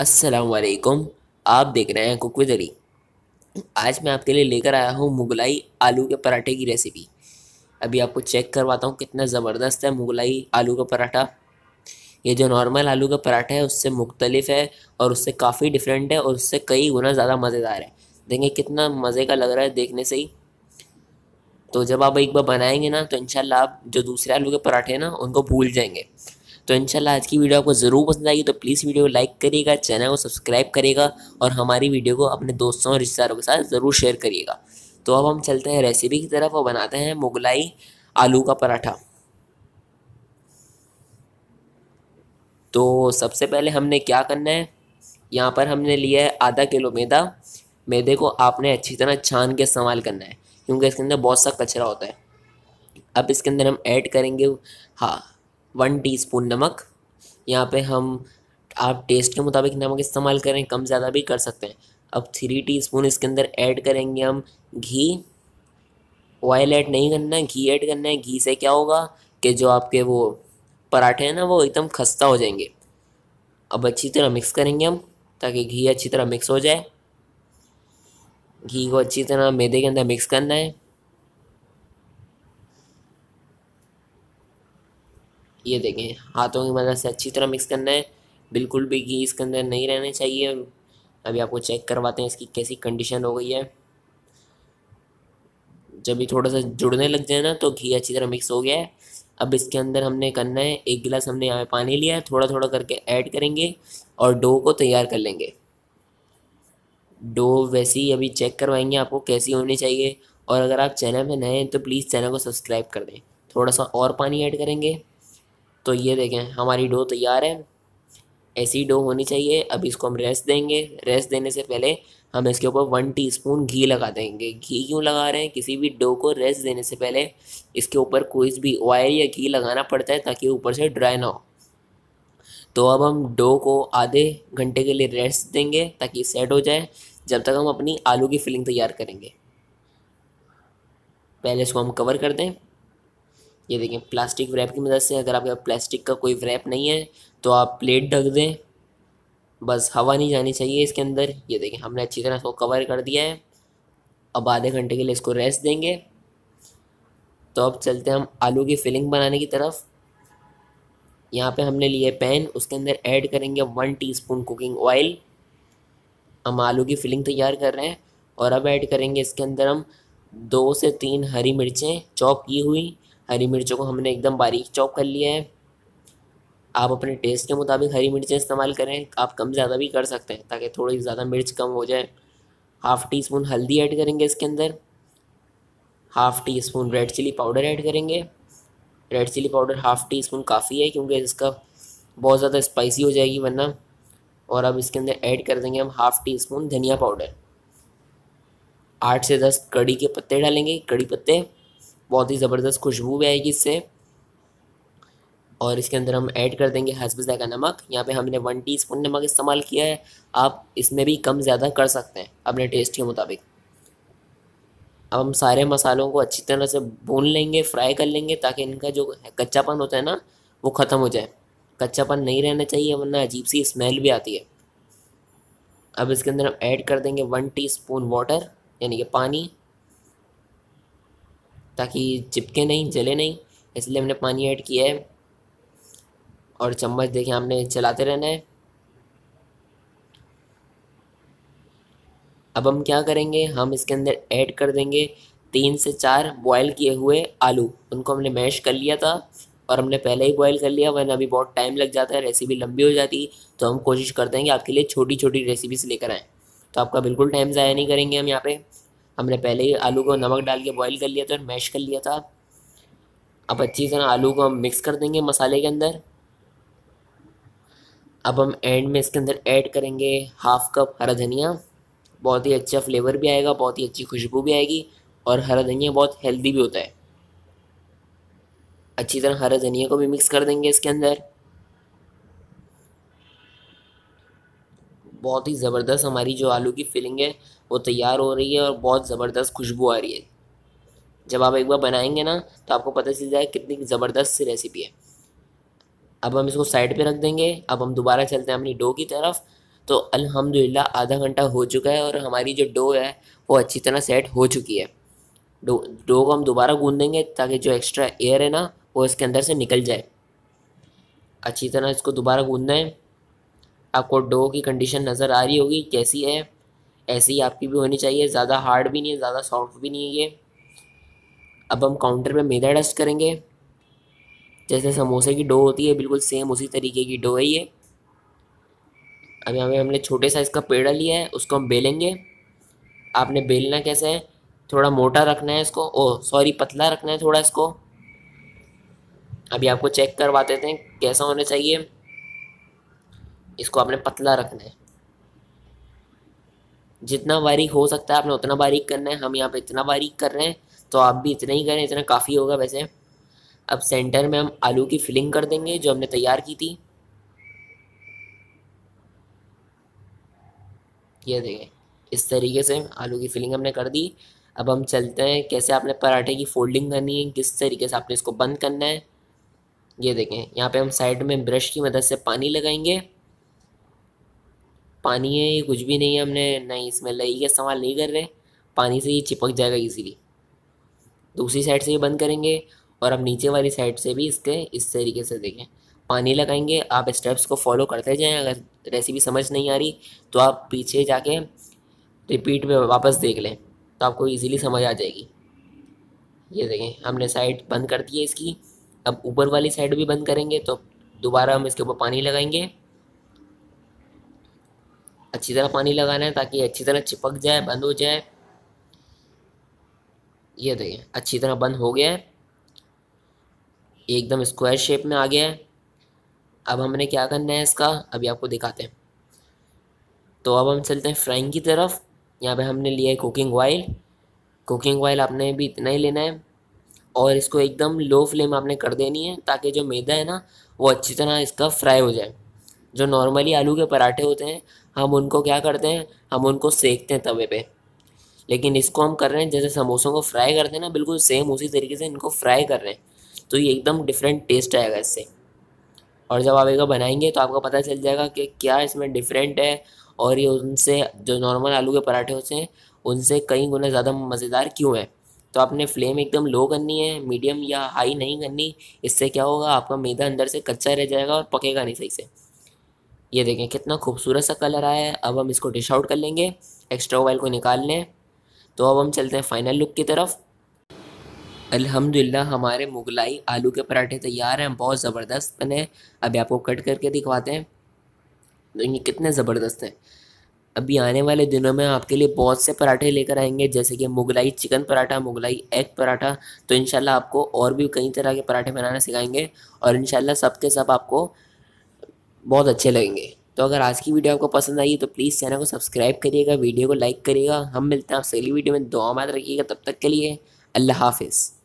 असलकुम आप देख रहे हैं कुकविदरी आज मैं आपके लिए लेकर आया हूँ मुगलाई आलू के पराठे की रेसिपी अभी आपको चेक करवाता हूँ कितना ज़बरदस्त है मुगलाई आलू का पराठा ये जो नॉर्मल आलू का पराठा है उससे मुख्तलिफ है और उससे काफ़ी डिफरेंट है और उससे कई गुना ज़्यादा मज़ेदार है देखिए कितना मज़े का लग रहा है देखने से ही तो जब आप एक बार बनाएंगे ना तो इन आप जो दूसरे आलू के पराठे हैं ना उनको भूल जाएंगे तो इंशाल्लाह आज की वीडियो आपको ज़रूर पसंद आएगी तो प्लीज़ वीडियो को लाइक करिएगा चैनल को सब्सक्राइब करेगा और हमारी वीडियो को अपने दोस्तों और रिश्तेदारों के साथ ज़रूर शेयर करिएगा तो अब हम चलते हैं रेसिपी की तरफ और बनाते हैं मुगलाई आलू का पराठा तो सबसे पहले हमने क्या करना है यहाँ पर हमने लिया है आधा किलो मैदा मैदे को आपने अच्छी तरह छान के इस्तेमाल करना है क्योंकि इसके अंदर बहुत सा कचरा होता है अब इसके अंदर हम ऐड करेंगे हाँ वन टीस्पून नमक यहाँ पे हम आप टेस्ट के मुताबिक नमक इस्तेमाल करें कम ज़्यादा भी कर सकते हैं अब थ्री टीस्पून इसके अंदर ऐड करेंगे हम घी ऑयल ऐड नहीं करना है घी ऐड करना है घी से क्या होगा कि जो आपके वो पराठे हैं ना वो एकदम खस्ता हो जाएंगे अब अच्छी तरह मिक्स करेंगे हम ताकि घी अच्छी तरह मिक्स हो जाए घी को अच्छी तरह मैदे के अंदर मिक्स करना है ये देखें हाथों की मदद से अच्छी तरह मिक्स करना है बिल्कुल भी घी इसके अंदर नहीं रहना चाहिए अभी आपको चेक करवाते हैं इसकी कैसी कंडीशन हो गई है जब भी थोड़ा सा जुड़ने लग जाए ना तो घी अच्छी तरह मिक्स हो गया है अब इसके अंदर हमने करना है एक गिलास हमने यहाँ पानी लिया है थोड़ा थोड़ा करके ऐड करेंगे और डो को तैयार कर लेंगे डो वैसे ही अभी चेक करवाएंगे आपको कैसी होनी चाहिए और अगर आप चैनल पर नए हैं तो प्लीज़ चैनल को सब्सक्राइब कर दें थोड़ा सा और पानी ऐड करेंगे तो ये देखें हमारी डो तैयार है ऐसी डो होनी चाहिए अब इसको हम रेस्ट देंगे रेस्ट देने से पहले हम इसके ऊपर वन टीस्पून घी लगा देंगे घी क्यों लगा रहे हैं किसी भी डो को रेस्ट देने से पहले इसके ऊपर कोई भी ऑयल या घी लगाना पड़ता है ताकि ऊपर से ड्राई ना हो तो अब हम डो को आधे घंटे के लिए रेस्ट देंगे ताकि सेट हो जाए जब तक हम अपनी आलू की फिलिंग तैयार करेंगे पहले इसको हम कवर कर दें ये देखें प्लास्टिक रैप की मदद से अगर आपके पास प्लास्टिक का कोई रैप नहीं है तो आप प्लेट ढक दें बस हवा नहीं जानी चाहिए इसके अंदर ये देखें हमने अच्छी तरह इसको कवर कर दिया है अब आधे घंटे के लिए इसको रेस्ट देंगे तो अब चलते हैं हम आलू की फिलिंग बनाने की तरफ यहाँ पे हमने लिए पैन उसके अंदर ऐड करेंगे वन टीस्पून कुकिंग ऑयल हम आलू की फिलिंग तैयार कर रहे हैं और अब ऐड करेंगे इसके अंदर हम दो से तीन हरी मिर्चें चॉप की हुई हरी मिर्चों को हमने एकदम बारीक चॉप कर लिया है आप अपने टेस्ट के मुताबिक हरी मिर्चें इस्तेमाल करें आप कम ज़्यादा भी कर सकते हैं ताकि थोड़ी ज़्यादा मिर्च कम हो जाए हाफ़ टी स्पून हल्दी ऐड करेंगे इसके अंदर half teaspoon red chilli powder add करेंगे red chilli powder half teaspoon काफ़ी है क्योंकि इसका बहुत ज़्यादा स्पाइसी हो जाएगी वरना और अब इसके अंदर ऐड कर देंगे हम हाफ़ टी स्पून धनिया पाउडर आठ से दस कड़ी के पत्ते डालेंगे कड़ी पत्ते बहुत ही ज़बरदस्त खुशबू भी आएगी इससे और इसके अंदर हम ऐड कर देंगे हसब का नमक यहाँ पे हमने वन टीस्पून नमक इस्तेमाल किया है आप इसमें भी कम ज़्यादा कर सकते हैं अपने टेस्ट के मुताबिक अब हम सारे मसालों को अच्छी तरह से भून लेंगे फ्राई कर लेंगे ताकि इनका जो कच्चापन होता है ना वो ख़त्म हो जाए कच्चापन नहीं रहना चाहिए वरना अजीब सी स्मेल भी आती है अब इसके अंदर हम ऐड कर देंगे वन टी वाटर यानी कि पानी ताकि चिपके नहीं जले नहीं इसलिए हमने पानी ऐड किया है और चम्मच देखें हमने चलाते रहना है अब हम क्या करेंगे हम इसके अंदर ऐड कर देंगे तीन से चार बॉयल किए हुए आलू उनको हमने मैश कर लिया था और हमने पहले ही बॉयल कर लिया वरना अभी बहुत टाइम लग जाता है रेसिपी लंबी हो जाती तो हम कोशिश करते हैं कि आपके लिए छोटी छोटी रेसिपीज लेकर आएँ तो आपका बिल्कुल टाइम ज़ाया नहीं करेंगे हम यहाँ पर हमने पहले ही आलू को नमक डाल के बॉईल कर लिया था और मैश कर लिया था अब अच्छी तरह आलू को हम मिक्स कर देंगे मसाले के अंदर अब हम एंड में इसके अंदर ऐड करेंगे हाफ कप हरा धनिया बहुत ही अच्छा फ्लेवर भी आएगा बहुत ही अच्छी खुशबू भी आएगी और हरा धनिया बहुत हेल्दी भी होता है अच्छी तरह हरा धनिया को भी मिक्स कर देंगे इसके अंदर बहुत ही ज़बरदस्त हमारी जो आलू की फिलिंग है वो तैयार हो रही है और बहुत ज़बरदस्त खुशबू आ रही है जब आप एक बार बनाएंगे ना तो आपको पता चल जाएगा कितनी ज़बरदस्त सी रेसिपी है अब हम इसको साइड पे रख देंगे अब हम दोबारा चलते हैं अपनी डो की तरफ तो अल्हम्दुलिल्लाह आधा घंटा हो चुका है और हमारी जो डो है वो अच्छी तरह सेट हो चुकी है डो डो को हम दोबारा गूंद देंगे ताकि जो एक्स्ट्रा एयर है ना वो इसके अंदर से निकल जाए अच्छी तरह इसको दोबारा गूंदना दें आपको डो की कंडीशन नज़र आ रही होगी कैसी है ऐसी ही आपकी भी होनी चाहिए ज़्यादा हार्ड भी नहीं है ज़्यादा सॉफ्ट भी नहीं है ये अब हम काउंटर पे मैदा डस्ट करेंगे जैसे समोसे की डो होती है बिल्कुल सेम उसी तरीके की डो है ये अब यहाँ पर हमने छोटे साइज़ का पेड़ा लिया है उसको हम बेलेंगे आपने बेलना कैसे है थोड़ा मोटा रखना है इसको ओ सॉरी पतला रखना है थोड़ा इसको अभी आपको चेक करवाते थे कैसा होना चाहिए इसको आपने पतला रखना है जितना बारीक हो सकता है आपने उतना बारीक करना है हम यहाँ पे इतना बारीक कर रहे हैं तो आप भी इतना ही करें इतना काफ़ी होगा वैसे अब सेंटर में हम आलू की फिलिंग कर देंगे जो हमने तैयार की थी ये देखें इस तरीके से आलू की फिलिंग हमने कर दी अब हम चलते हैं कैसे आपने पराठे की फोल्डिंग करनी है किस तरीके से आपने इसको बंद करना है ये देखें यहाँ पे हम साइड में ब्रश की मदद से पानी लगाएंगे पानी है ये कुछ भी नहीं है हमने नहीं इसमें लई का इस्तेमाल नहीं कर रहे पानी से ये चिपक जाएगा इजीली दूसरी साइड से ये बंद करेंगे और अब नीचे वाली साइड से भी इसके इस तरीके से देखें पानी लगाएंगे आप स्टेप्स को फॉलो करते जाएं अगर रेसिपी समझ नहीं आ रही तो आप पीछे जाके रिपीट में वापस देख लें तो आपको इजीली समझ आ जाएगी ये देखें हमने साइड बंद कर दी है इसकी अब ऊपर वाली साइड भी बंद करेंगे तो दोबारा हम इसके ऊपर पानी लगाएंगे अच्छी तरह पानी लगाना है ताकि अच्छी तरह चिपक जाए बंद हो जाए ये देखिए अच्छी तरह बंद हो गया है एकदम स्क्वायर शेप में आ गया है अब हमने क्या करना है इसका अभी आपको दिखाते हैं तो अब हम चलते हैं फ्राइंग की तरफ यहाँ पे हमने लिया है कुकिंग ऑयल कुकिंग ऑयल आपने भी इतना ही लेना है और इसको एकदम लो फ्लेम आपने कर देनी है ताकि जो मैदा है ना वो अच्छी तरह इसका फ्राई हो जाए जो नॉर्मली आलू के पराठे होते हैं हम उनको क्या करते हैं हम उनको सेकते हैं तवे पे लेकिन इसको हम कर रहे हैं जैसे समोसों को फ्राई करते हैं ना बिल्कुल सेम उसी तरीके से इनको फ्राई कर रहे हैं तो ये एकदम डिफरेंट टेस्ट आएगा इससे और जब आप एक बनाएंगे तो आपको पता चल जाएगा कि क्या इसमें डिफरेंट है और ये उनसे जो नॉर्मल आलू के पराठे होते हैं उनसे कई गुना ज़्यादा मज़ेदार क्यों है तो आपने फ्लेम एकदम लो करनी है मीडियम या हाई नहीं करनी इससे क्या होगा आपका मैदा अंदर से कच्चा रह जाएगा और पकेगा नहीं सही से ये देखें कितना खूबसूरत सा कलर आया है अब हम इसको डिश आउट कर लेंगे एक्स्ट्रा ऑयल को निकाल लें तो अब हम चलते हैं फाइनल लुक की तरफ अल्हम्दुलिल्लाह हमारे मुगलाई आलू के पराठे तैयार हैं बहुत ज़बरदस्त बने अभी आपको कट करके दिखवाते हैं तो ये कितने ज़बरदस्त हैं अभी आने वाले दिनों में आपके लिए बहुत से पराठे लेकर आएंगे जैसे कि मुगलाई चिकन पराठा मुगलाई एग पराठा तो इन आपको और भी कई तरह के पराठे बनाना सिखाएंगे और इन सबके सब आपको बहुत अच्छे लगेंगे तो अगर आज की वीडियो आपको पसंद आई है तो प्लीज़ चैनल को सब्सक्राइब करिएगा वीडियो को लाइक करिएगा हम मिलते हैं आपसे अगली वीडियो में दुआ मत रखिएगा तब तक के लिए अल्लाह हाफिज़